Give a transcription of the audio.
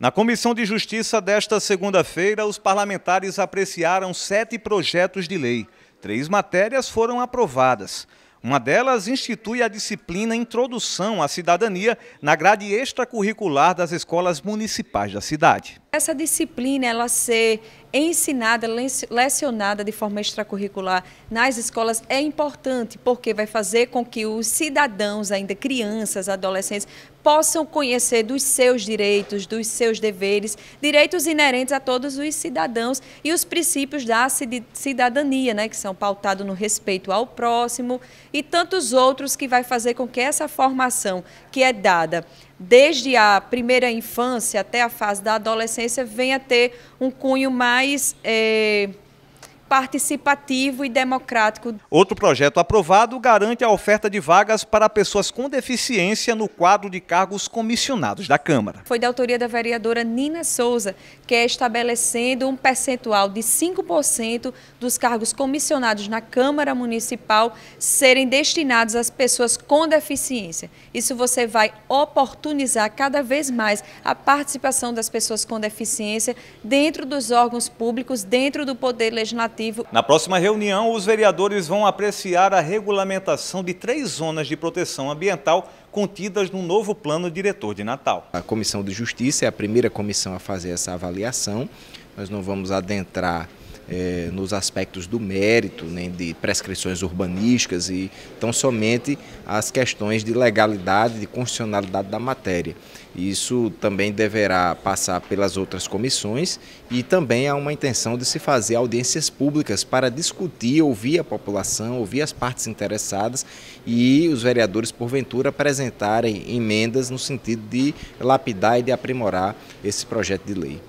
Na Comissão de Justiça desta segunda-feira, os parlamentares apreciaram sete projetos de lei. Três matérias foram aprovadas. Uma delas institui a disciplina Introdução à Cidadania na grade extracurricular das escolas municipais da cidade. Essa disciplina, ela ser ensinada, lecionada de forma extracurricular nas escolas é importante, porque vai fazer com que os cidadãos, ainda crianças, adolescentes, possam conhecer dos seus direitos, dos seus deveres, direitos inerentes a todos os cidadãos e os princípios da cidadania, né, que são pautados no respeito ao próximo, e tantos outros que vai fazer com que essa formação que é dada desde a primeira infância até a fase da adolescência venha ter um cunho mais. Eh, participativo e democrático. Outro projeto aprovado garante a oferta de vagas para pessoas com deficiência no quadro de cargos comissionados da Câmara. Foi da autoria da vereadora Nina Souza, que é estabelecendo um percentual de 5% dos cargos comissionados na Câmara Municipal serem destinados às pessoas com deficiência. Isso você vai oportunizar cada vez mais a participação das pessoas com deficiência dentro dos órgãos públicos, dentro do poder legislativo legislativo. Na próxima reunião, os vereadores vão apreciar a regulamentação de três zonas de proteção ambiental contidas no novo plano diretor de Natal. A Comissão de Justiça é a primeira comissão a fazer essa avaliação. Nós não vamos adentrar é, nos aspectos do mérito, nem né, de prescrições urbanísticas e tão somente as questões de legalidade, de constitucionalidade da matéria. Isso também deverá passar pelas outras comissões e também há uma intenção de se fazer audiências públicas para discutir, ouvir a população, ouvir as partes interessadas e os vereadores, porventura, apresentarem emendas no sentido de lapidar e de aprimorar esse projeto de lei.